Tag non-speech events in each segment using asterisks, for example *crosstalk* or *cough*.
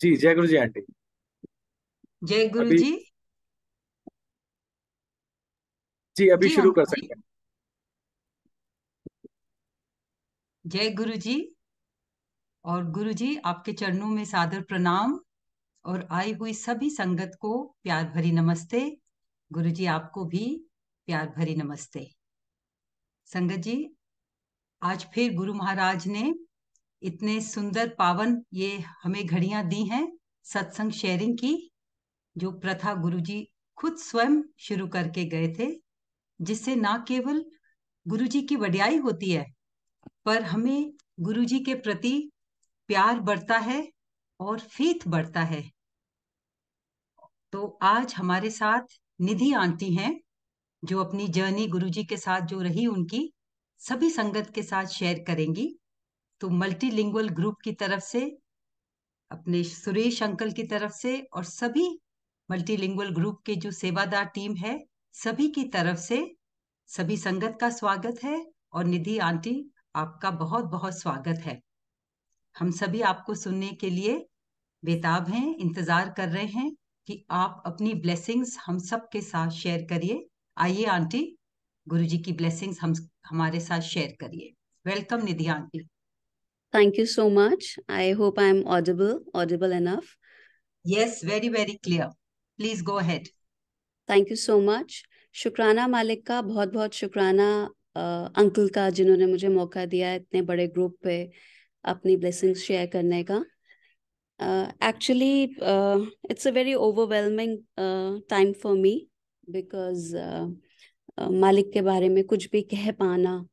जी जय गुरु जी आंटी जय गुरु अभी, जी जी अभी शुरू कर सकते हैं जय गुरु जी और गुरु जी आपके चरणों में सादर प्रणाम और आई हुई सभी संगत को प्यार भरी नमस्ते गुरु जी आपको भी प्यार भरी नमस्ते संगत जी आज फिर गुरु महाराज ने इतने सुंदर पावन ये हमें घड़ियां दी हैं सत्संग शेयरिंग की जो प्रथा गुरुजी खुद स्वयं शुरू करके गए थे जिससे ना केवल गुरुजी की वड्याई होती है पर हमें गुरुजी के प्रति प्यार बढ़ता है और फीत बढ़ता है तो आज हमारे साथ निधि आंटी हैं जो अपनी जर्नी गुरुजी के साथ जो रही उनकी सभी संगत के साथ शेयर करेंगी तो मल्टीलिंगुअल ग्रुप की तरफ से अपने सुरेश अंकल की तरफ से और सभी मल्टीलिंगुअल ग्रुप के जो सेवादार टीम है सभी की तरफ से सभी संगत का स्वागत है और निधि आंटी आपका बहुत बहुत स्वागत है हम सभी आपको सुनने के लिए बेताब हैं इंतजार कर रहे हैं कि आप अपनी ब्लेसिंग्स हम सब के साथ शेयर करिए आइए आंटी गुरु जी की ब्लेसिंग्स हम हमारे साथ शेयर करिए welcome Nidhi aunty thank you so much I hope I am audible audible enough yes very very clear please go ahead thank you so much शुक्राना मालिक का बहुत बहुत शुक्राना अंकल का जिन्होंने मुझे मौका दिया इतने बड़े ग्रुप पे अपनी ब्लेसिंग्स शेयर करने का actually it's a very overwhelming time for me because मालिक के बारे में कुछ भी कह पाना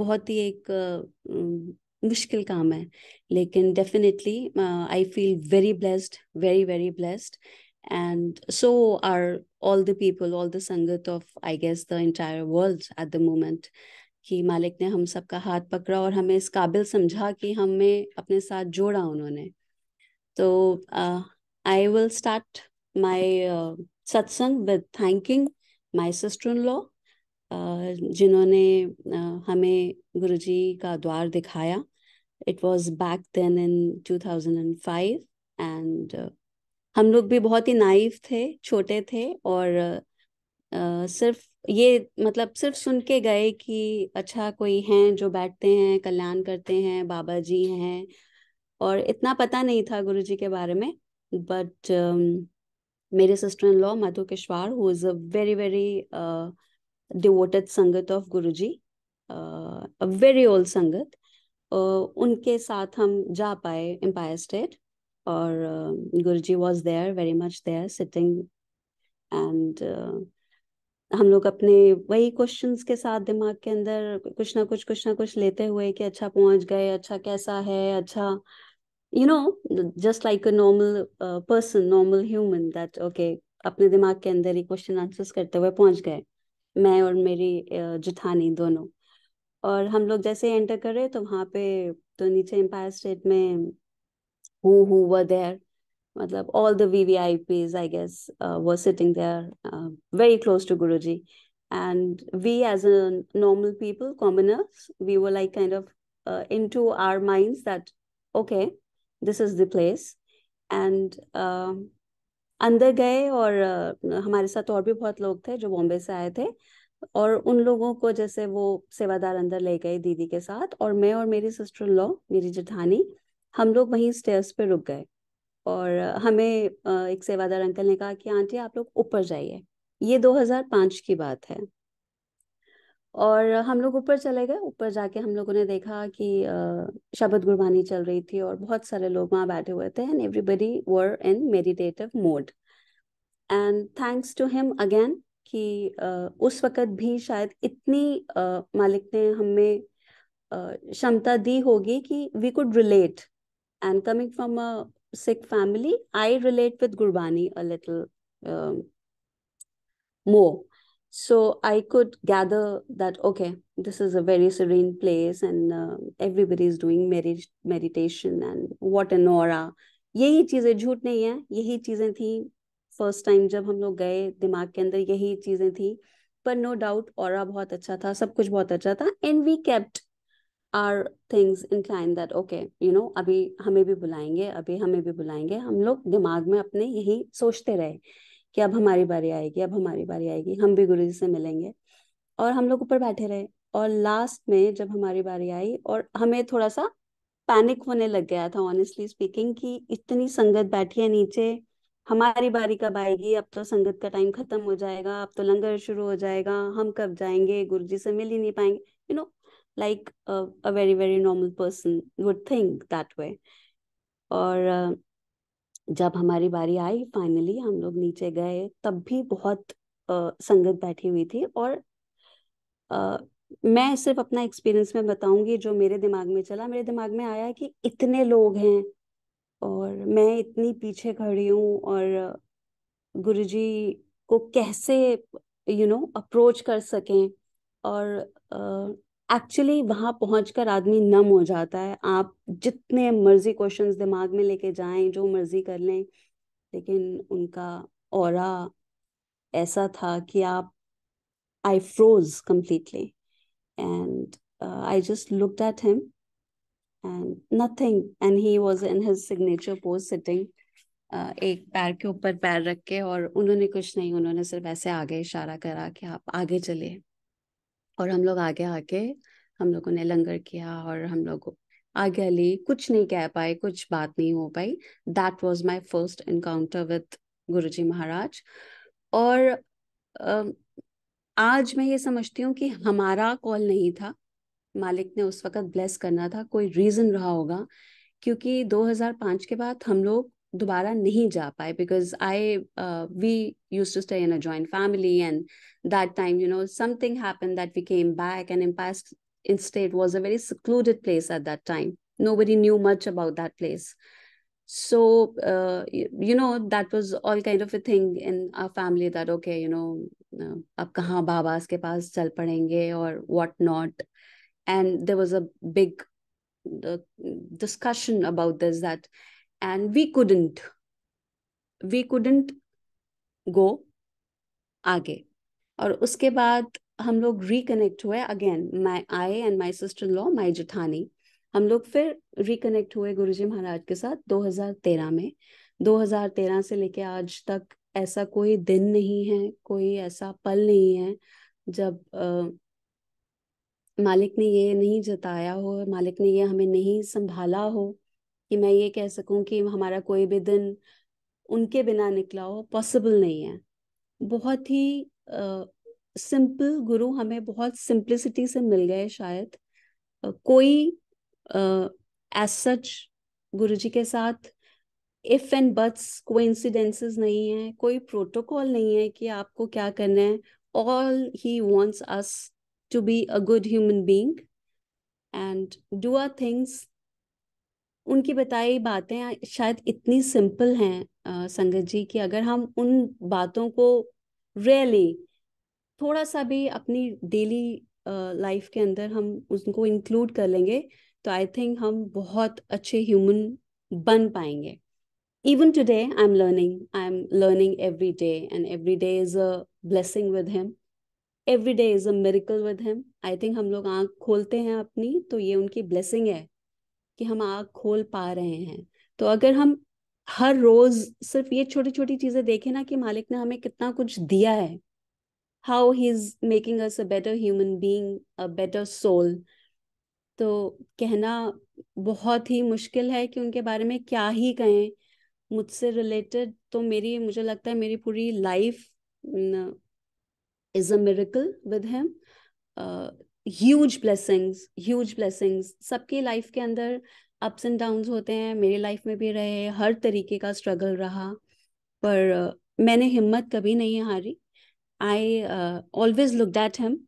बहुत ही एक मुश्किल काम है लेकिन definitely I feel very blessed very very blessed and so are all the people all the sangat of I guess the entire world at the moment कि मालिक ने हम सबका हाथ पकड़ा और हमें इस काबिल समझा कि हमें अपने साथ जोड़ा उन्होंने तो I will start my satsang with thanking my sister in law जिन्होंने हमें गुरुजी का द्वार दिखाया it was back then in 2005 and हम लोग भी बहुत ही नाइफ थे छोटे थे और सिर्फ ये मतलब सिर्फ सुन के गए कि अच्छा कोई हैं जो बैठते हैं कल्याण करते हैं बाबा जी हैं और इतना पता नहीं था गुरु जी के बारे में बट मेरे sister in law Madhu Kishwar who is a very very devoted sangat of Guru ji very old संगत उनके साथ हम जा पाए एम्पायर स्टेट और Guru ji was there very much there sitting and हम लोग अपने वही क्वेश्चंस के साथ दिमाग के अंदर कुछ ना कुछ कुछ ना कुछ लेते हुए कि अच्छा पहुंच गए अच्छा कैसा है अच्छा you know just like a normal person normal human that okay अपने दिमाग के अंदर ही क्वेश्चन आंसर्स करते हुए पहुंच गए मैं और मेरी जिठानी दोनों और हम लोग जैसे एंटर कर तो वहां पे तो नीचे एम्पायर स्टेट में हु हु देयर मतलब all the V V I Ps I guess were sitting there very close to Guru ji and we as a normal people commoners we were like kind of into our mind that okay this is the place and अंदर गए और हमारे साथ और भी बहुत लोग थे जो बॉम्बे से आए थे और उन लोगों को जैसे वो सेवादार अंदर ले गए दीदी के साथ और मैं और मेरी सिस्टर लॉ मेरी जेठानी हम लोग वहीं स्टेयर्स पे रुक गए और हमें एक सेवादार अंकल ने कहा कि आंटी आप लोग ऊपर जाइए ये 2005 की बात है और हम लोग ऊपर चले गए ऊपर जाके हम लोगों ने देखा कि शब्द गुरबानी चल रही थी और बहुत सारे लोग वहाँ बैठे हुए थे and everybody were in meditative mode and thanks to him again कि उस वक़्त भी शायद इतनी मालिक ने हमें क्षमता दी होगी कि we could relate and coming from a Sikh family I relate with Gurbani a little more so i could gather that okay this is a very serene place and uh, everybody is doing merit meditation and what an aura यही चीजें झूठ नहीं है यही चीजें थी first time जब हम लोग गए दिमाग के अंदर यही चीजें थी पर नो डाउट और बहुत अच्छा था सब कुछ बहुत अच्छा था and we kept our things in line that okay you know अभी हमें भी बुलाएंगे अभी हमें भी बुलाएंगे हम लोग दिमाग में अपने यही सोचते रहे कि अब हमारी बारी आएगी अब हमारी बारी आएगी हम भी गुरु जी से मिलेंगे और हम लोग ऊपर बैठे रहे और लास्ट में जब हमारी बारी आई और हमें थोड़ा सा पैनिक होने लग गया था ऑनेस्टली स्पीकिंग कि इतनी संगत बैठी है नीचे हमारी बारी कब आएगी अब तो संगत का टाइम खत्म हो जाएगा अब तो लंगर शुरू हो जाएगा हम कब जाएंगे गुरु जी से मिल ही नहीं पाएंगे you know like a very very normal person would think that way और uh, जब हमारी बारी आई फाइनली हम लोग नीचे गए तब भी बहुत आ, संगत बैठी हुई थी और आ, मैं सिर्फ अपना एक्सपीरियंस में बताऊंगी जो मेरे दिमाग में चला मेरे दिमाग में आया कि इतने लोग हैं और मैं इतनी पीछे खड़ी हूँ और गुरुजी को कैसे यू नो अप्रोच कर सकें और एक्चुअली वहां पहुंचकर आदमी नम हो जाता है आप जितने मर्जी क्वेश्चंस दिमाग में लेके जाएं जो मर्जी कर लें लेकिन उनका और ऐसा था कि आप I froze completely and I just look at him and nothing and he was in his signature pose sitting एक पैर के ऊपर पैर रख के और उन्होंने कुछ नहीं उन्होंने सिर्फ ऐसे आगे इशारा करा कि आप आगे चले और हम लोग आगे आके हम लोगों ने लंगर किया और हम लोग आगे ली कुछ नहीं कह पाए कुछ बात नहीं हो पाई that was my first encounter with ji Maharaj और आज मैं ये समझती हूँ कि हमारा कॉल नहीं था मालिक ने उस वक्त ब्लेस करना था कोई रीज़न रहा होगा क्योंकि 2005 के बाद हम लोग दोबारा नहीं जा पाए because I we used to stay in a family and that time you know something happen that we came back and Empire in State was a very secluded place at that time no very knew much about that place so you know that was all kind of a thing in a family that okay you know अब कहाँ बाबाज के पास चल पड़ेंगे और what not and there was a big discussion about this that and we couldn't we couldn't go आगे और उसके बाद हम लोग रिकनेक्ट हुए again my I and my sister law माई जेठानी हम लोग फिर रिकनेक्ट हुए गुरुजी महाराज के साथ 2013 में 2013 से लेके आज तक ऐसा कोई दिन नहीं है कोई ऐसा पल नहीं है जब आ, मालिक ने ये नहीं जताया हो मालिक ने ये हमें नहीं संभाला हो कि मैं ये कह सकूं कि हमारा कोई भी दिन उनके बिना निकला हो पॉसिबल नहीं है बहुत ही सिंपल uh, गुरु हमें बहुत सिंप्लिसिटी से मिल गए शायद uh, कोई एज सच गुरु जी के साथ इफ एंड बट्स कोई इंसिडेंसेस नहीं है कोई प्रोटोकॉल नहीं है कि आपको क्या करना है all he wants us to be a good human being and do our things उनकी बताई बातें शायद इतनी सिंपल हैं संगत जी कि अगर हम उन बातों को रियली थोड़ा सा भी अपनी डेली लाइफ के अंदर हम उनको इंक्लूड कर लेंगे तो आई थिंक हम बहुत अच्छे ह्यूमन बन पाएंगे even I am learning I am learning every day and every day is a blessing with him every day is a miracle with him I think हम लोग आँख खोलते हैं अपनी तो ये उनकी ब्लेसिंग है कि हम आग खोल पा रहे हैं तो अगर हम हर रोज सिर्फ ये छोटी छोटी चीजें देखें ना कि मालिक ने हमें कितना कुछ दिया है how he is making us a better human being a better soul तो कहना बहुत ही मुश्किल है कि उनके बारे में क्या ही कहें मुझसे रिलेटेड तो मेरी मुझे लगता है मेरी पूरी life is a miracle with him huge blessings huge blessings सबके लाइफ के अंदर अप्स एंड डाउन्स होते हैं मेरे लाइफ में भी रहे हर तरीके का स्ट्रगल रहा पर मैंने हिम्मत कभी नहीं हारी I always look at him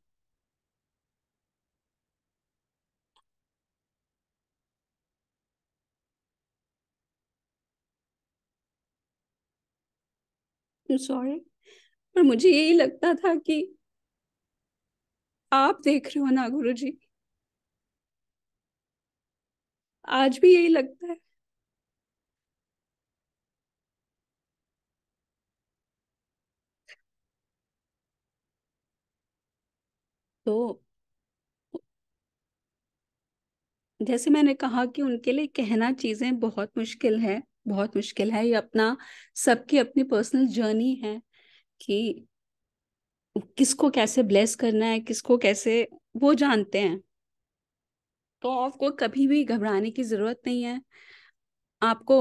sorry पर मुझे यही लगता था कि आप देख रहे हो ना गुरु जी आज भी यही लगता है तो जैसे मैंने कहा कि उनके लिए कहना चीजें बहुत मुश्किल है बहुत मुश्किल है ये अपना सबकी अपनी पर्सनल जर्नी है कि किसको कैसे ब्लेस करना है किसको कैसे वो जानते हैं तो आपको कभी भी घबराने की जरूरत नहीं है आपको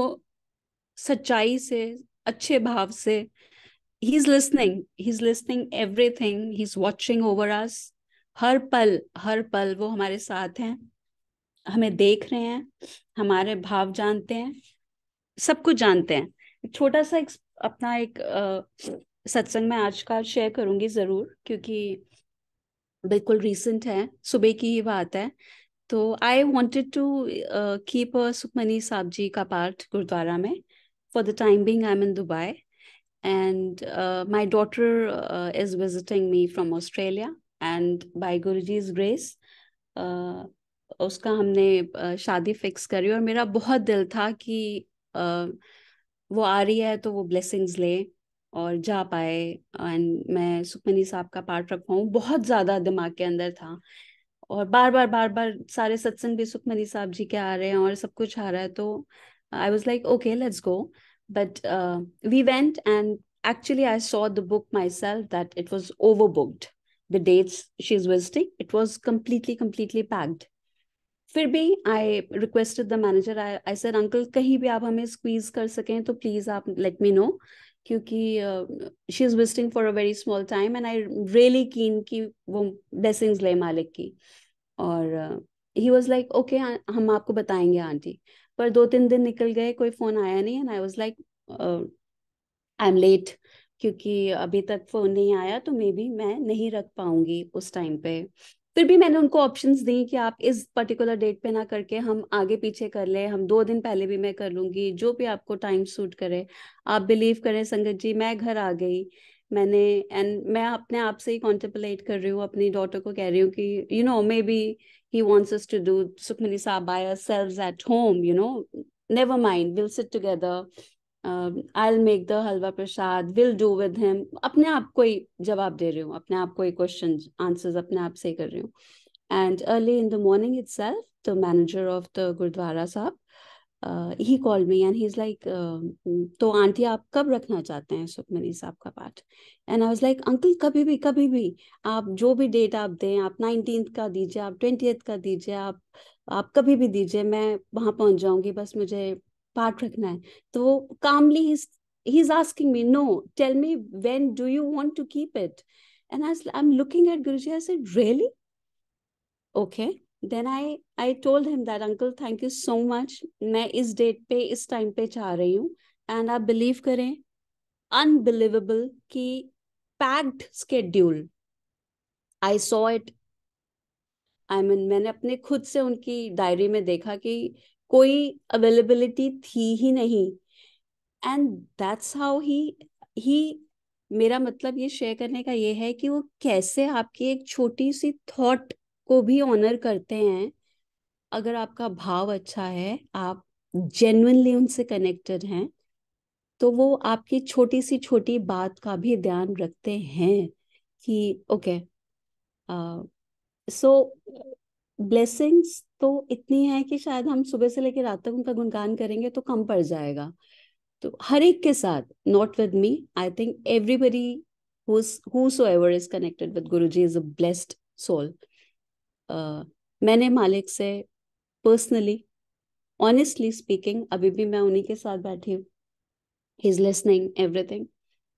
सच्चाई से अच्छे भाव से he is listening he is listening everything he is watching over us हर पल हर पल वो हमारे साथ हैं हमें देख रहे हैं हमारे भाव जानते हैं सब कुछ जानते हैं छोटा सा एक अपना एक सत्संग में आज का शेयर करूंगी ज़रूर क्योंकि बिल्कुल रिसेंट है सुबह की ही बात है तो I wanted to keep Sukhmani Sahib ji का पार्ट गुरुद्वारा में for the time being I am in Dubai and my daughter is visiting me from Australia and by Guru ji is grace उसका हमने uh, शादी फिक्स करी और मेरा बहुत दिल था कि uh, वो आ रही है तो वो ब्लेसिंग्स ले और जा पाए एंड मैं सुखमनी साहब का पार्ट रख पाऊँ बहुत ज़्यादा दिमाग के अंदर था और बार बार बार बार सारे सत्संग भी सुखमनी साहब जी के आ रहे हैं और सब कुछ आ रहा है तो I was like okay let's go but we went and the book myself that it was overbooked the dates she is visiting it was completely completely packed फिर भी I requested the manager I I sir uncle कहीं भी आप हमें squeeze कर सकें तो please आप लेट मी नो क्योंकि she is visiting for a very small time and I really keen कि वो ब्लेसिंग्स ले मालिक की और ही वॉज लाइक ओके हम आपको बताएंगे आंटी पर दो तीन दिन निकल गए कोई फ़ोन आया नहीं and I was like I am late क्योंकि अभी तक फ़ोन नहीं आया तो मे बी मैं नहीं रख पाऊंगी उस टाइम पे फिर भी मैंने उनको ऑप्शन दी कि आप इस पर्टिकुलर डेट पे ना करके हम आगे पीछे कर ले हम दो दिन पहले भी मैं कर लूंगी जो भी आपको टाइम सूट करे आप बिलीव करें संगत जी मैं घर आ गई मैंने एंड मैं अपने आप से ही कॉन्टेपलेट कर रही हूँ अपनी डॉटर को कह रही हूँ कि you know maybe he wants us to do Sukhmani Sahib by self at home you know never mind will sit together I make the halwa prasad will do with him अपने आप को ही जवाब दे रही हूँ अपने आप को ही क्वेश्चन आंसर्स अपने आप से कर रही हूँ and early in the morning itself the manager of the gurudwara Sahib he call me and he is like तो आंटी आप कब रखना चाहते हैं सुखमनी साहब का पाठ and I was like uncle कभी भी कभी भी आप जो भी डेट आप दें आप नाइनटीन का दीजिए आप ट्वेंटी का दीजिए आप आप कभी भी दीजिए मैं वहाँ पहुँच जाऊँगी बस मुझे पार्ट रखना है तो calmly he is asking me no tell me when do you want to keep it and I I'm looking at Guruji. I said, really? Okay. Then I I told him that uncle, thank you so much. मैं इस date पे इस time पे चाह रही हूँ and आप believe करें अनबिलीवेबल कि packed schedule I saw it I mean मैंने अपने खुद से उनकी डायरी में देखा कि कोई अवेलेबिलिटी थी ही नहीं and that's how he he मेरा मतलब ये शेयर करने का ये है कि वो कैसे आपकी एक छोटी सी थॉट को भी ऑनर करते हैं अगर आपका भाव अच्छा है आप जेन्यनली उनसे कनेक्टेड हैं तो वो आपकी छोटी सी छोटी बात का भी ध्यान रखते हैं कि ओके सो ब्लेसिंग्स तो इतनी है कि शायद हम सुबह से लेकर रात तक उनका गुणगान करेंगे तो कम पड़ जाएगा तो हर एक के साथ not with me I think everybody ever is connected with Guru ji is a blessed soul मैंने मालिक से पर्सनली ऑनेस्टली स्पीकिंग अभी भी मैं उन्हीं के साथ बैठी हूँ इज लिसनिंग एवरीथिंग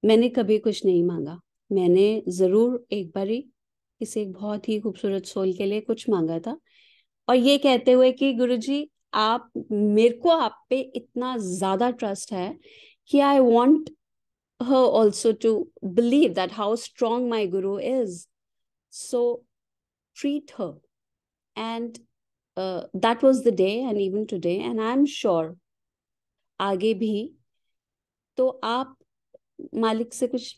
मैंने कभी कुछ नहीं मांगा मैंने ज़रूर एक बारी किसी एक बहुत ही खूबसूरत सोल के लिए कुछ मांगा था और ये कहते हुए कि गुरु जी आप मेरे को आप पे इतना ज्यादा ट्रस्ट है कि I want also to believe that how strong my Guru is so treat her and that was the day and even today and I am sure आगे भी तो आप मालिक से कुछ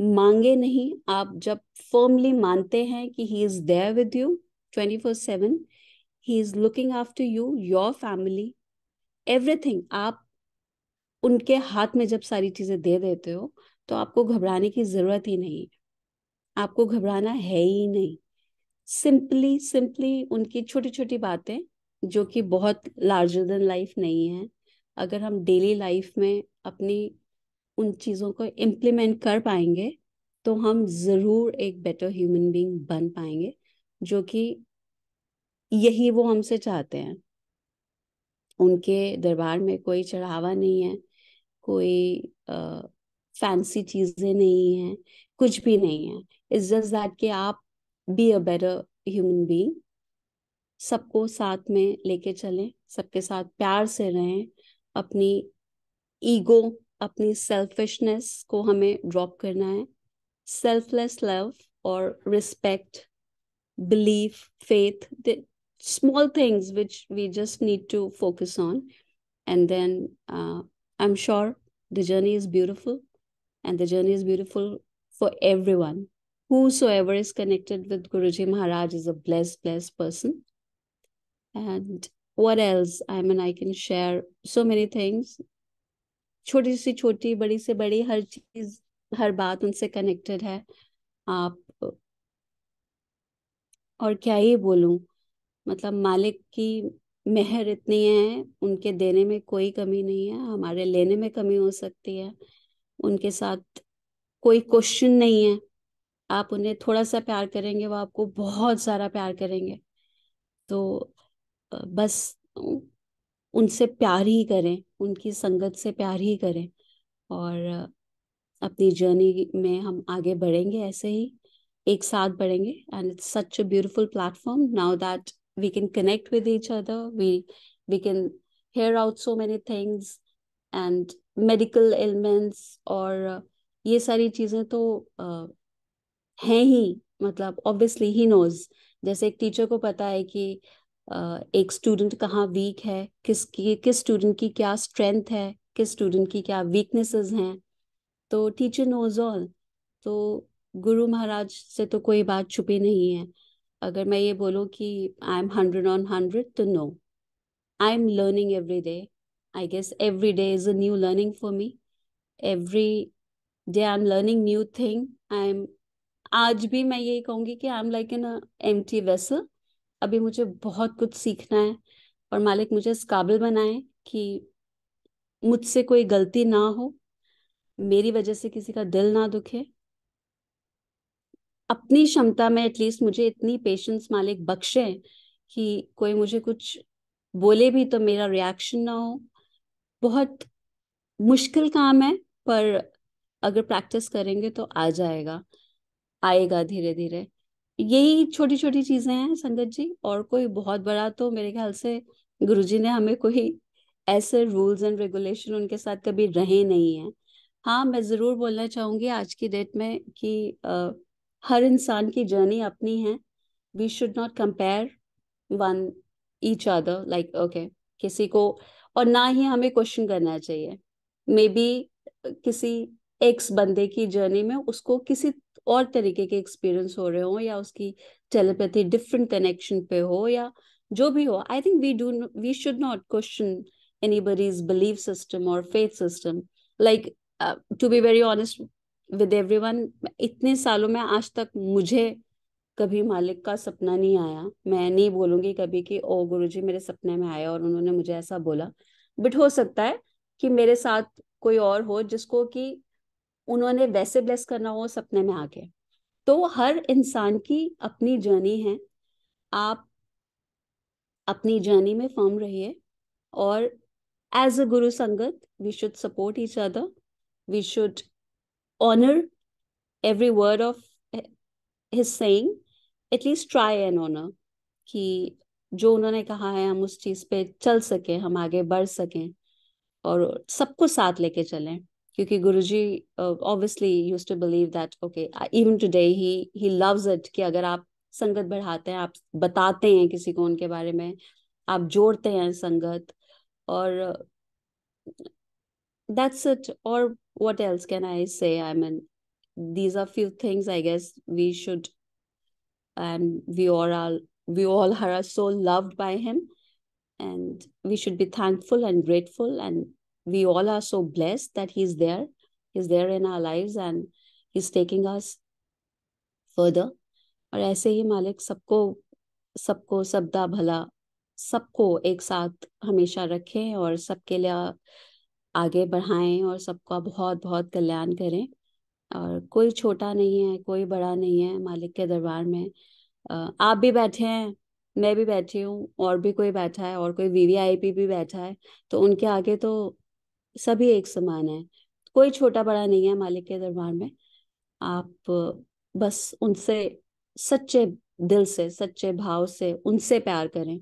मांगे नहीं आप जब फर्मली मानते हैं कि he is there with you twenty four seven he is looking after you your family everything आप उनके हाथ में जब सारी चीजें दे देते हो तो आपको घबराने की जरूरत ही नहीं आपको घबराना है ही नहीं सिंपली सिंपली उनकी छोटी छोटी बातें जो कि बहुत लार्जर देन लाइफ नहीं है अगर हम डेली लाइफ में अपनी उन चीज़ों को इम्प्लीमेंट कर पाएंगे तो हम ज़रूर एक बेटर ह्यूमन बीइंग बन पाएंगे जो कि यही वो हमसे चाहते हैं उनके दरबार में कोई चढ़ावा नहीं है कोई आ, फैंसी चीजें नहीं है कुछ भी नहीं है इट्स जस्ट दैट कि आप be a better human being सबको साथ में लेके चलें सबके साथ प्यार से रहें अपनी ईगो अपनी सेल्फिशनेस को हमें ड्रॉप करना है सेल्फलेस लव और respect belief faith small things which we just need to focus on. And then uh, I'm sure the journey is beautiful and the journey is beautiful for everyone. Whosoever is connected with Guruji Maharaj is a blessed, blessed person. And what else? I mean, I can share so many things. छोटी से छोटी बड़ी badi बड़ी हर har हर बात उनसे connected connected आप और क्या ही बोलूं मतलब मालिक की मेहर इतनी है उनके देने में कोई कमी नहीं है हमारे लेने में कमी हो सकती है उनके साथ कोई क्वेश्चन नहीं है आप उन्हें थोड़ा सा प्यार करेंगे वो आपको बहुत सारा प्यार करेंगे तो बस उनसे प्यार ही करें उनकी संगत से प्यार ही करें और अपनी जर्नी में हम आगे बढ़ेंगे ऐसे ही एक साथ बढ़ेंगे and it's such a beautiful platform now that we can connect with each other we we can hear out so many things and medical ailments और uh, ये सारी चीज़ें तो हैं ही मतलब ऑब्वियसली ही नोज जैसे एक टीचर को पता है कि एक स्टूडेंट कहाँ वीक है किसकी किस स्टूडेंट की क्या स्ट्रेंथ है किस स्टूडेंट की क्या वीकनेसेस हैं तो टीचर नोज ऑल तो गुरु महाराज से तो कोई बात छुपी नहीं है अगर मैं ये बोलूँ कि I am hundred on hundred तो no I am learning every day I guess every day is a new learning for me every day I am learning new thing I am आज भी मैं यही कहूँगी कि I am like an empty vessel अभी मुझे बहुत कुछ सीखना है और मालिक मुझे इस काबिल बनाए कि मुझसे कोई गलती ना हो मेरी वजह से किसी का दिल ना दुखे अपनी क्षमता में एटलीस्ट मुझे इतनी पेशेंस मालिक बख्शे कि कोई मुझे कुछ बोले भी तो मेरा रिएक्शन ना हो बहुत मुश्किल काम है पर अगर प्रैक्टिस करेंगे तो आ जाएगा आएगा धीरे धीरे यही छोटी छोटी चीजें हैं संगत जी और कोई बहुत बड़ा तो मेरे ख्याल से गुरुजी ने हमें कोई ऐसे रूल्स एंड रेगुलेशन उनके साथ कभी रहे नहीं है हाँ मैं ज़रूर बोलना चाहूँगी आज की डेट में कि हर इंसान की जर्नी अपनी है we should not compare one each other like okay किसी को और ना ही हमें क्वेश्चन करना चाहिए मे बी किसी एक्स बंदे की जर्नी में उसको किसी और तरीके के एक्सपीरियंस हो रहे हो या उसकी टेलीपैथी डिफरेंट कनेक्शन पे हो या जो भी हो I think we do we should not question anybody's belief system और faith system like to be very honest with everyone इतने सालों में आज तक मुझे कभी मालिक का सपना नहीं आया मैं नहीं बोलूंगी कभी कि ओ गुरुजी मेरे सपने में आया और उन्होंने मुझे ऐसा बोला बट हो सकता है कि मेरे साथ कोई और हो जिसको कि उन्होंने वैसे ब्लेस करना हो सपने में आके तो हर इंसान की अपनी जर्नी है आप अपनी जर्नी में फर्म रहिए और as a Guru sangat we should support each other we should honor every word of his saying at least try and honour कि जो उन्होंने कहा है हम उस चीज पे चल सके हम आगे बढ़ सकें और सबको साथ लेके चलें क्योंकि Guruji obviously used to believe that okay even today he he loves it कि अगर आप संगत बढ़ाते हैं आप बताते हैं किसी को उनके बारे में आप जोड़ते हैं संगत और दैट्स इट और what else can i say i mean these are few things i guess we should and we all are we all are *laughs* so loved by him and we should be thankful and grateful and we all are so blessed that he's there he's there in our lives and he's taking us further और ऐसे ही मालिक सबको सबको सबदा भला सबको एक साथ हमेशा रखें और सबके लिए आगे बढ़ाएं और सबका बहुत बहुत कल्याण करें और कोई छोटा नहीं है कोई बड़ा नहीं है मालिक के दरबार में आप भी बैठे हैं मैं भी बैठी हूँ और भी कोई बैठा है और कोई वीवीआईपी भी बैठा है तो उनके आगे तो सभी एक समान है कोई छोटा बड़ा नहीं है मालिक के दरबार में आप बस उनसे सच्चे दिल से सच्चे भाव से उनसे प्यार करें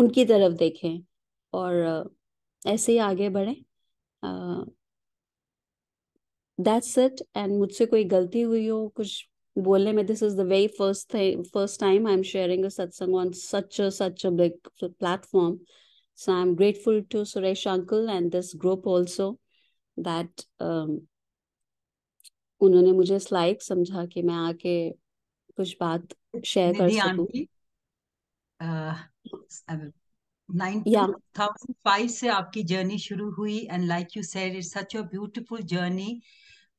उनकी तरफ देखें और ऐसे ही आगे बढ़ें दैट्स इट एंड मुझसे कोई गलती हुई हो कुछ बोलने में this is the very first first time I am sharing satsang on such such big platform so I am grateful to Suresh uncle and this group also that उन्होंने मुझे इस लाइक समझा कि मैं आके कुछ बात शेयर कर सकूं uh, 1905 से आपकी जर्नी शुरू and like you said, it's such a beautiful journey.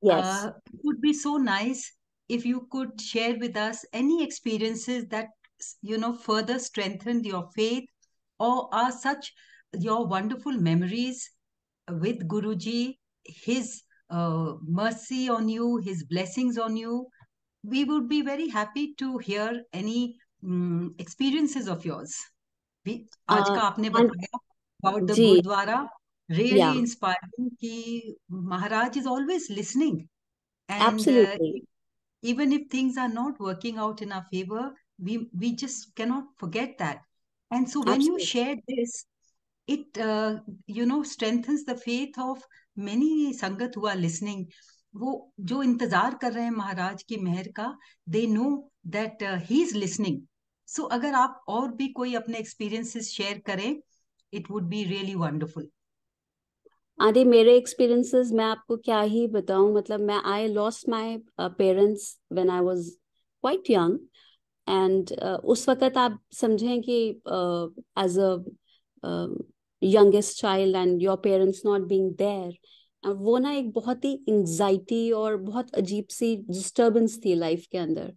Journey uh, it would be so nice if you could share with us any experiences that you know further strengthened your faith or are such your wonderful memories with guruji his uh, mercy on you his blessings on you we would be very happy to hear any mm, experiences of yours भी आज का आपने हाँ बताया about the gurudwara really inspiring कि Maharaj is always listening absolutely even if things are not working out in our favour we we just can not forget that and so when you share this it you know strengthens the faith of many sangat who are listening वो जो इंतजार कर रहे हैं महाराज की मेहर का they know that he is listening so so, अगर आप और भी कोई अपने एक्सपीरियंसेस शेयर करें it would be really wonderful आदि मेरे एक्सपीरियंसेस मैं आपको क्या ही बताऊं मतलब मैं I lost my parents when I was quite young and उस वक्त आप समझें कि as a youngest child and your parents not being there वो ना एक बहुत ही एंजाइटी और बहुत अजीब सी डिस्टर्बेंस थी लाइफ के अंदर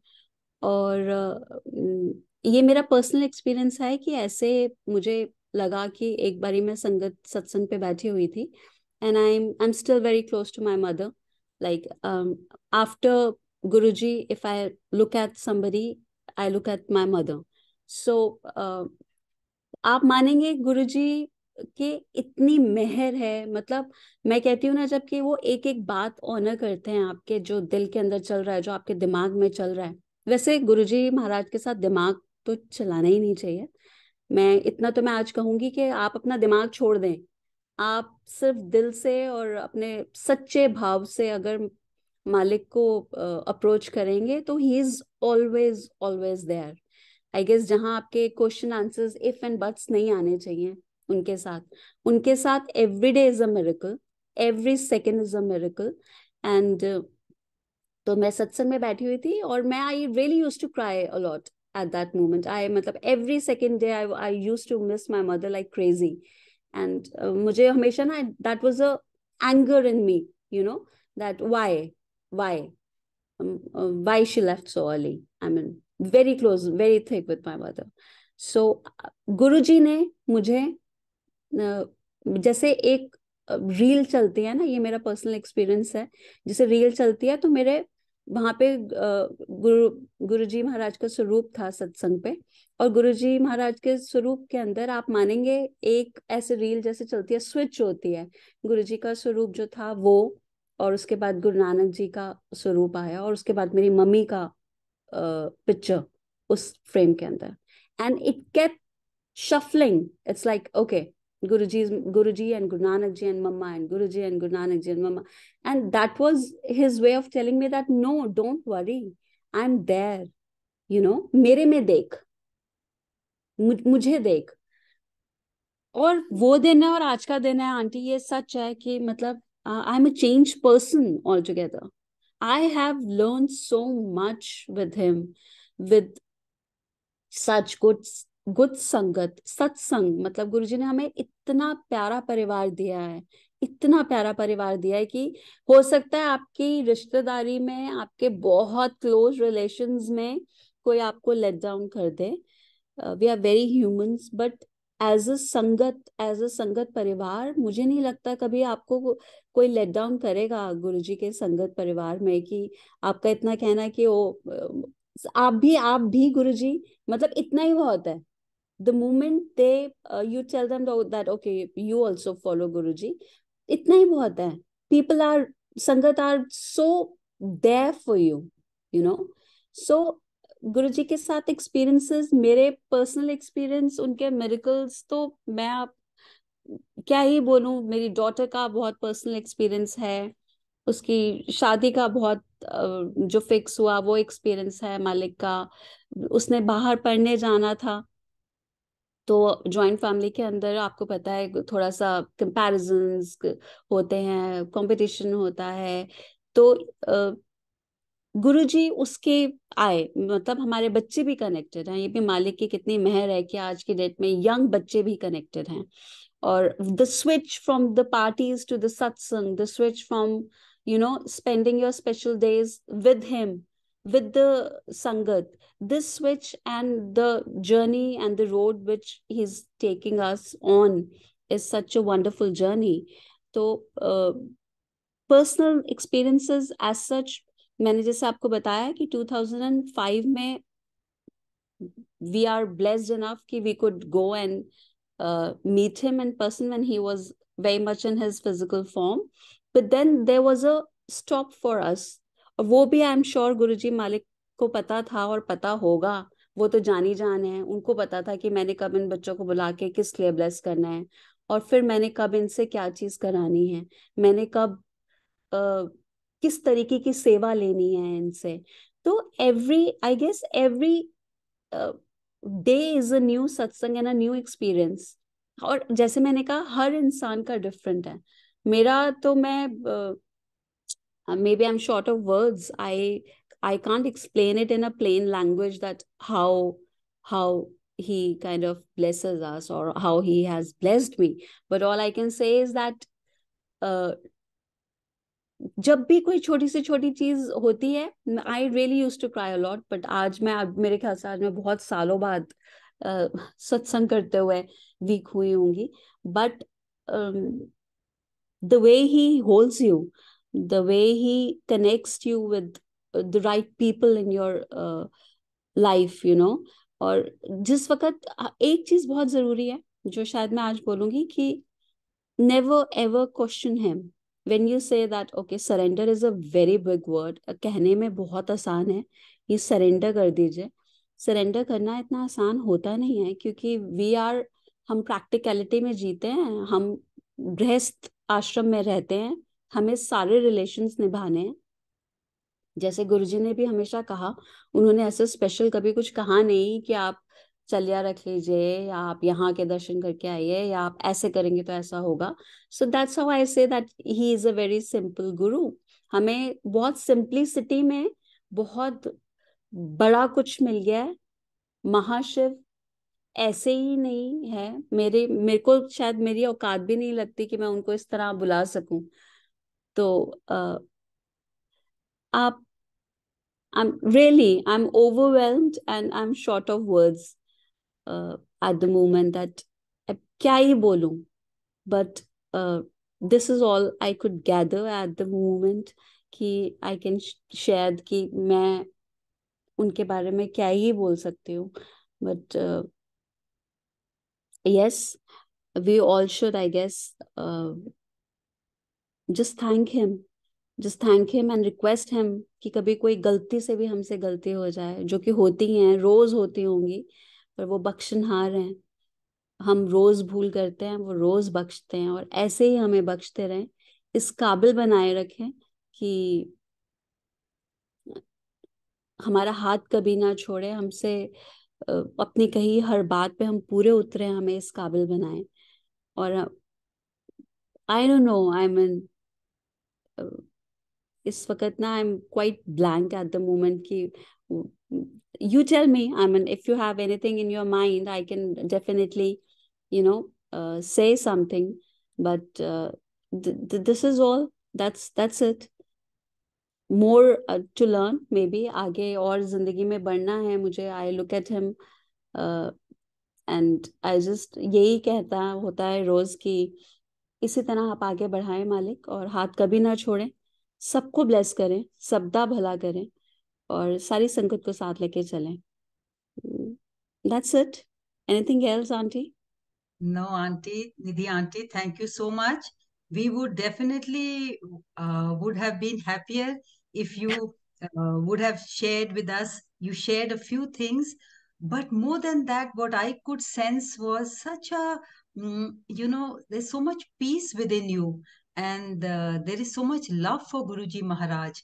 और uh, mm, ये मेरा पर्सनल एक्सपीरियंस है कि ऐसे मुझे लगा कि एक बारी मैं संगत सत्संग पे बैठी हुई थी and I am I am still very close to my mother like after Guru ji if I look at somebody I look at my mother so आप मानेंगे गुरु जी के इतनी मेहर है मतलब मैं कहती हूँ ना जबकि वो एक एक बात ऑनर करते हैं आपके जो दिल के अंदर चल रहा है जो आपके दिमाग में चल रहा है वैसे गुरुजी महाराज के साथ दिमाग तो चलाना ही नहीं चाहिए मैं इतना तो मैं आज कहूंगी कि आप अपना दिमाग छोड़ दें आप सिर्फ दिल से और अपने सच्चे भाव से अगर मालिक को अप्रोच uh, करेंगे तो he is always always there I guess जहां आपके question answers if and buts नहीं आने चाहिए उनके साथ उनके साथ every day is a miracle every second is a miracle and तो मैं सत्संग में बैठी हुई थी और मैं I really used to cry a lot at that moment i matlab every second day i, I used to miss my mother like crazy and uh, mujhe hamesha na that was a anger in me you know that why why um, uh, why she left so early i mean very close very thick with my mother so guruji ne mujhe uh, जैसे एक reel चलती है ना ये मेरा personal experience है जैसे reel चलती है तो मेरे वहां पे गुरु गुरुजी महाराज का स्वरूप था सत्संग पे और गुरुजी महाराज के स्वरूप के अंदर आप मानेंगे एक ऐसे रील जैसे चलती है स्विच होती है गुरुजी का स्वरूप जो था वो और उसके बाद गुरु नानक जी का स्वरूप आया और उसके बाद मेरी मम्मी का पिक्चर उस फ्रेम के अंदर and it keep shuffling it's like okay Guruji's Guruji and Guru Nanak Ji and Mama and Guruji and Guru Nanak Ji and Mama. And that was his way of telling me that no, don't worry. I'm there. You know, मेरे में देख मुझे देख और वो दिन है और आज का दिन है आंटी ये सच है कि मतलब I am a change person all together I have learn so much with him with such good good sangat satsang मतलब गुरु जी ने हमें इतना प्यारा परिवार दिया है इतना प्यारा परिवार दिया है कि हो सकता है आपकी रिश्तेदारी में आपके बहुत क्लोज रिलेशन में कोई आपको लेट डाउन कर दे we are very human but as a sangat as a संगत परिवार मुझे नहीं लगता कभी आपको को, कोई लेट डाउन करेगा गुरु जी के संगत परिवार में कि आपका इतना कहना है कि वो uh, आप भी आप भी गुरु जी मतलब इतना ही बहुत है the moment they uh, you tell them that okay you also follow guruji itna hi bahut hai people are sangat are so there for you you know so guruji ke sath experiences mere personal experience unke miracles to main aap क्या ही बोलूं मेरी daughter का बहुत personal experience है उसकी शादी का बहुत जो फिक्स हुआ वो एक्सपीरियंस है मालिक का उसने बाहर पढ़ने जाना था तो ज्वाइंट फैमिली के अंदर आपको पता है थोड़ा सा कंपेरिजन होते हैं कंपटीशन होता है तो गुरु जी उसके आए मतलब हमारे बच्चे भी कनेक्टेड हैं ये भी मालिक की कितनी मेहर है कि आज की डेट में यंग बच्चे भी कनेक्टेड हैं और the switch from the parties to the satsang the switch from you know spending your special days with him with the Sangat, this switch and the journey and the road which he's taking us on is such a wonderful journey. So, uh, personal experiences as such मैंने जैसे आपको बताया कि 2005 में are blessed enough that कि could go and uh, meet him in person when he was very much in his physical form but then there was a stop for us वो भी आई am sure गुरु जी मालिक को पता था और पता होगा वो तो जानी जान है उनको पता था कि मैंने कब इन बच्चों को बुला के किस लिए ब्लेस करना है और फिर मैंने कब इनसे क्या चीज करानी है मैंने कब आ, किस तरीके की सेवा लेनी है इनसे तो every I guess every day is a new satsang and a new experience और जैसे मैंने कहा हर इंसान का डिफरेंट है मेरा तो मैं uh, maybe i'm short of words i i can't explain it in a plain language that how how he kind of blesses us or how he has blessed me but all i can say is that uh, जब भी कोई छोटी से छोटी चीज होती है I really used to cry a lot but आज मैं मेरे ख्याल से आज मैं बहुत सालों बाद uh, सत्संग करते हुए वीक हुई होंगी but the way he holds you the way he connects you with uh, the right people in your uh, life you know और जिस वक्त एक चीज बहुत जरूरी है जो शायद मैं आज बोलूंगी कि never ever question him when you say that okay surrender is a very big word कहने में बहुत आसान है ये सरेंडर कर दीजिए सरेंडर करना इतना आसान होता नहीं है क्योंकि वी आर हम प्रैक्टिकलिटी में जीते हैं हम गृहस्थ आश्रम में रहते हैं हमें सारे रिलेशंस निभाने हैं जैसे गुरुजी ने भी हमेशा कहा उन्होंने ऐसे स्पेशल कभी कुछ कहा नहीं कि आप चलिया रख लीजिए या आप यहाँ के दर्शन करके आइए या आप ऐसे करेंगे तो ऐसा होगा so that's how I say that he is a very simple Guru हमें बहुत सिंपलिसिटी में बहुत बड़ा कुछ मिल गया है महाशिव ऐसे ही नहीं है मेरे मेरे को शायद मेरी औकात भी नहीं लगती कि मैं उनको इस तरह बुला सकूं So uh, I'm really I'm overwhelmed and I'm short of words uh, at the moment. That क्या ही बोलूं but uh, this is all I could gather at the moment कि I can share कि मैं उनके बारे में क्या ही बोल सकती हूँ but uh, yes we all should I guess uh, just thank him just thank him and request him कि कभी कोई गलती से भी हमसे गलती हो जाए जो कि होती हैं रोज होती होंगी पर वो बख्शनहार हैं हम रोज भूल करते हैं वो रोज बख्शते हैं और ऐसे ही हमें बख्शते रहें इस काबिल बनाए रखें कि हमारा हाथ कभी ना छोड़े हमसे अपनी कही हर बात पे हम पूरे उतरे हमें इस काबिल बनाए और I don't know I mean इस वक्त ना I am quite blank at the moment कि you tell me I mean if you have anything in your mind I can definitely you know say something but this is all that's that's it more to learn maybe आगे और जिंदगी में बढ़ना है मुझे I look at him and I just यही कहता होता है रोज की इसी तरह आप आगे बढ़ाएं मालिक और हाथ कभी ना छोड़ें सबको ब्लेस करें सबदा भला करें और सारी संगत को साथ लेके चलें that's it anything else aunty no aunty Nidhi aunty thank you so much we would definitely would have been happier if you would have shared with us you shared a few things but more than that what I could sense was such a you know, there's so much peace within you, and uh, there is so much love for Guruji Maharaj.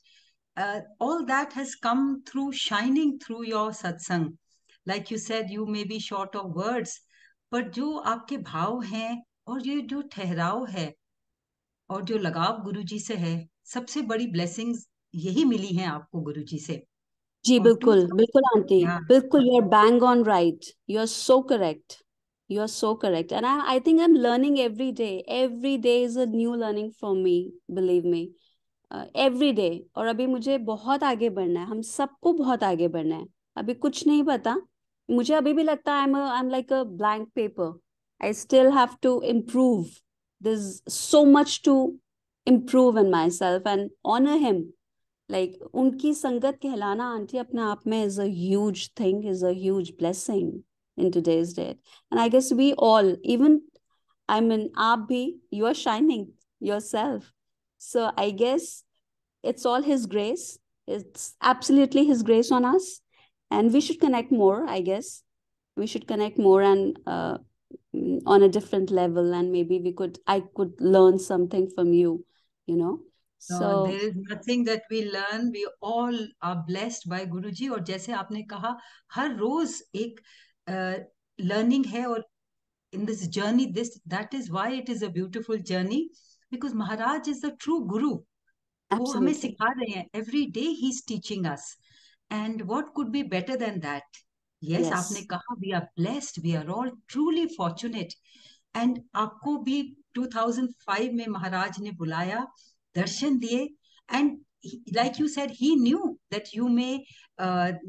Uh, all that has come through shining through your satsang. Like you said, you may be short of words, but jo aapke bhav hain aur ye jo ठहराव hai aur jo lagav guruji se hai sabse badi blessings yahi mili hain aapko guruji se जी बिल्कुल बिल्कुल aunty बिल्कुल you are bang on right you are so correct You're so correct. And I, I think I'm learning every day. Every day is a new learning for me, believe me. Every uh, day और अभी मुझे बहुत आगे बढ़ना है हम सबको बहुत आगे बढ़ना है अभी कुछ नहीं पता मुझे अभी भी लगता है I am like a blank paper I still have to improve there's so much to improve in myself and honor him like उनकी संगत कहलाना आंटी अपने आप में is a huge thing is a huge blessing in today's date and i guess we all even i mean abhi you are shining yourself so i guess it's all his grace it's absolutely his grace on us and we should connect more i guess we should connect more and uh, on a different level and maybe we could i could learn something from you you know no, so there is nothing that we learn we all are blessed by guruji or Jesse, आपने Kaha, her Rose, uh, learning hai or in this journey this that is why it is a beautiful journey because maharaj is the true guru Absolutely. every day he's teaching us and what could be better than that yes, yes. aapne kaha we are blessed we are all truly fortunate and आपको भी 2005 Maharaj Maharaj ने बुलाया दर्शन like you said he knew that you may you uh, may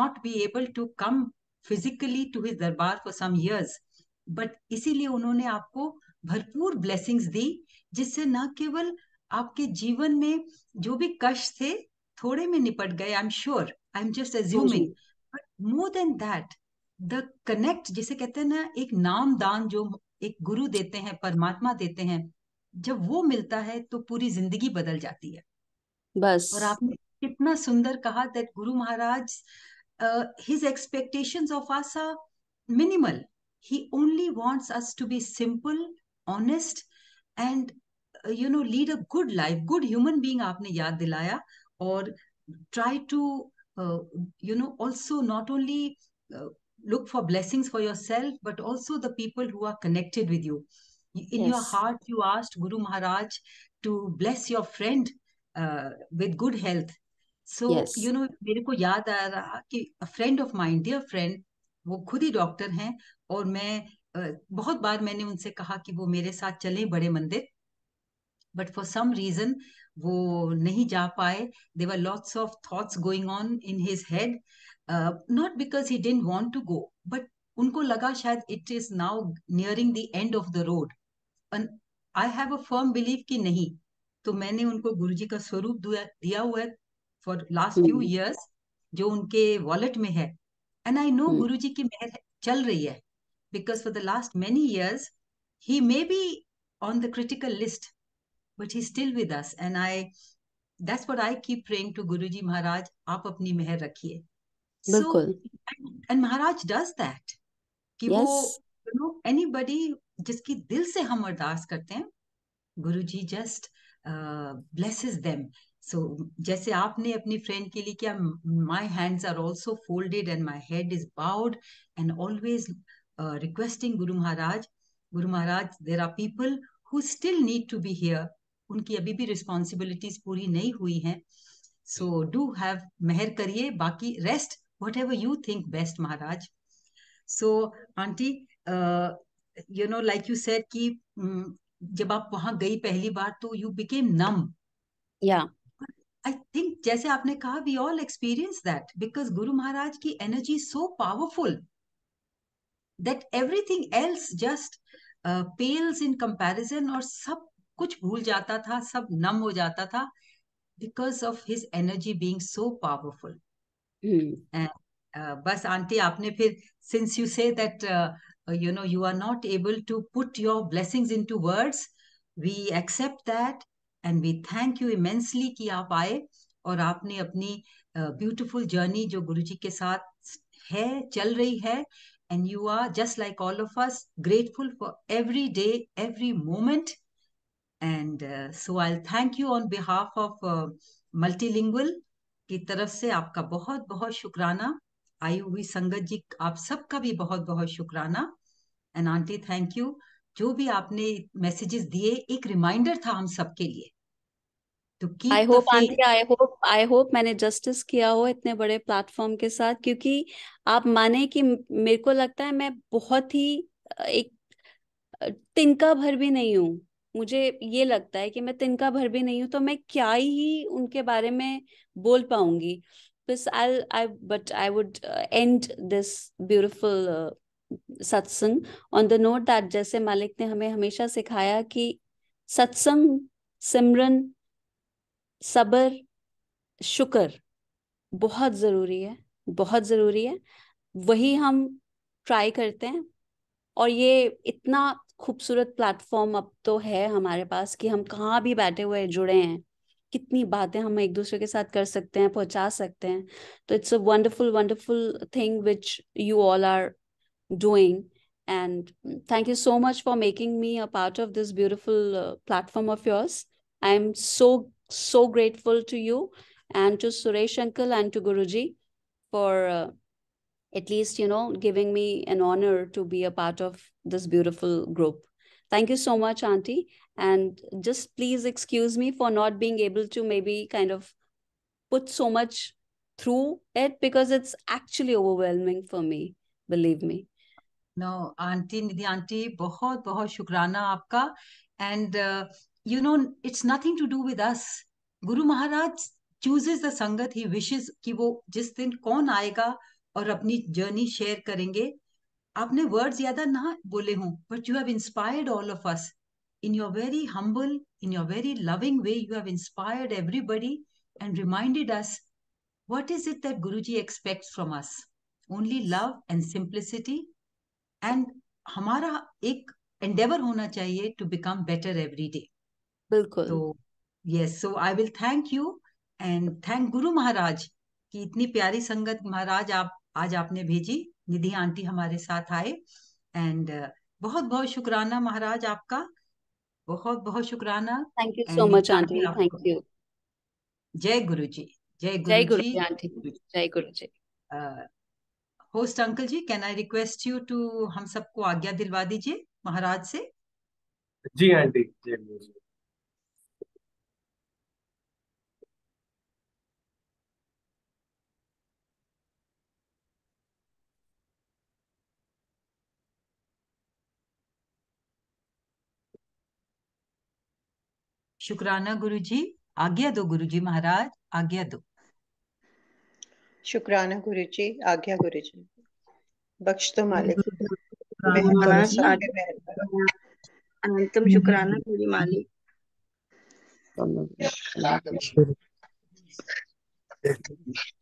not be able to come. Physically to his दरबार for some years but इसीलिए उन्होंने आपको भरपूर ब्लेसिंग्स दी जिससे न केवल आपके जीवन में जो भी कष्ट थे थोड़े में निपट गए I am sure I am just assuming but more than that the connect जिसे कहते हैं ना एक नाम दान जो एक गुरु देते हैं परमात्मा देते हैं जब वो मिलता है तो पूरी जिंदगी बदल जाती है बस और आपने कितना सुंदर कहा दैट गुरु महाराज uh, his expectations of us are minimal. He only wants us to be simple, honest, and uh, you know lead a good life. Good human being, आपने याद दिलाया Or try to uh, you know also not only uh, look for blessings for yourself but also the people who are connected with you. In yes. your heart, you asked Guru Maharaj to bless your friend uh, with good health so you know मेरे को याद आ रहा कि friend of mine dear friend वो खुद ही doctor हैं और मैं बहुत बार मैंने उनसे कहा कि वो मेरे साथ चले बड़े मंदिर बट फॉर सम रीजन वो नहीं जा पाए there were lots of thoughts going on in his head not because he didn't want to go but उनको लगा शायद it is now nearing the end of the road I have a firm believe कि नहीं तो मैंने उनको गुरुजी का स्वरूप दिया हुआ है फॉर लास्ट फ्यू इयर्स जो उनके वॉलेट में है एंड आई नो गुरु जी की मेहर चल रही है because for the last many years he may be on the critical list but he still with us and I that's what I keep praying to Guru ji Maharaj आप अपनी मेहर रखिए एंड महाराज डज दैट कि yes. वो यू नो एनी बडी जिसकी दिल से हम अरदास करते हैं Guru ji just blesses them so so, जैसे आपने अपनी फ्रेंड के लिए किया my hands are also folded and my head is bowed and always requesting Guru Maharaj Guru Maharaj there are people who still need to be here उनकी अभी भी रिस्पॉन्सिबिलिटीज पूरी नहीं हुई हैं सो डू हैव मेहर करिए बाकी rest whatever you think best Maharaj so aunty you know like you said कि mm, जब आप वहां गई पहली बार तो यू बिकेम नम या आई थिंक जैसे आपने कहा we all experience that because Guru Maharaj की energy so powerful that everything else just pales in comparison और सब कुछ भूल जाता था सब नम हो जाता था because of his energy being so powerful बस आंटी आपने फिर since you say that you know you are not able to put your blessings to words we accept that and we thank you immensely कि आप आए और आपने अपनी beautiful uh, journey जो गुरु जी के साथ है चल रही है and you are just like all of us grateful for every day every moment and so I thank you on behalf of multilingual की तरफ से आपका बहुत बहुत शुक्राना आई हुई संगत जी आप सबका भी बहुत बहुत शुक्राना एंड आंटी थैंक यू जो भी आपने मैसेजेस दिए एक रिमाइंडर था हम सबके लिए I hope aunty I hope I hope मैंने जस्टिस किया हो इतने बड़े प्लेटफॉर्म के साथ क्योंकि आप माने कि मेरे को लगता है मैं बहुत ही एक तिनका भर भी नहीं हूँ मुझे ये लगता है कि मैं तिनका भर भी नहीं हूँ तो मैं क्या ही उनके बारे में बोल पाऊंगी बस I I but I would end this beautiful satsang on the note that जैसे मालिक ने हमें हमेशा सिखाया कि सत्संग सिमरन सबर शुक्र बहुत ज़रूरी है बहुत ज़रूरी है वही हम ट्राई करते हैं और ये इतना खूबसूरत प्लेटफॉर्म अब तो है हमारे पास कि हम कहाँ भी बैठे हुए जुड़े हैं कितनी बातें हम एक दूसरे के साथ कर सकते हैं पहुंचा सकते हैं तो it's a wonderful wonderful thing which you all are doing. And thank you so much for making me a part of this beautiful uh, platform of yours. I'm so, so grateful to you and to Suresh Uncle and to Guruji for uh, at least, you know, giving me an honor to be a part of this beautiful group. Thank you so much, Auntie. And just please excuse me for not being able to maybe kind of put so much through it because it's actually overwhelming for me, believe me. No aunty Nidhi aunty बहुत बहुत शुक्राना आपका and you know it's nothing to do with us Guru Maharaj chooses the संगत ही विशेष कि वो जिस दिन कौन आएगा और अपनी जर्नी शेयर करेंगे आपने वर्ड ज्यादा ना बोले हों but you have inspired all of us in your very humble in your very loving way you have inspired everybody and reminded us is it that Guru ji expect from us only love and simplicity and हमारा एक endeavour होना चाहिए to become better every day बिल्कुल तो yes so I will thank you and thank Guru Maharaj कि इतनी प्यारी संगत महाराज आप आज आपने भेजी निधि आंटी हमारे साथ आए एंड uh, बहुत बहुत शुक्राना महाराज आपका बहुत बहुत शुक्राना thank you so much aunty thank you जय गुरु जी जय गुरु जय गुरु जी आंटी जय Guru ji uh, host uncle ji can I request you to हम सबको आज्ञा दिलवा दीजिए महाराज से जी आंटी जी, जी। शुक्राना गुरु जी आज्ञा दो गुरु जी महाराज आज्ञा दो शुक्राना गुरु जी आज्ञा गुरु जी बख्श तो मालिक अनंतम शुक्राना गुरु मालिक Thank you.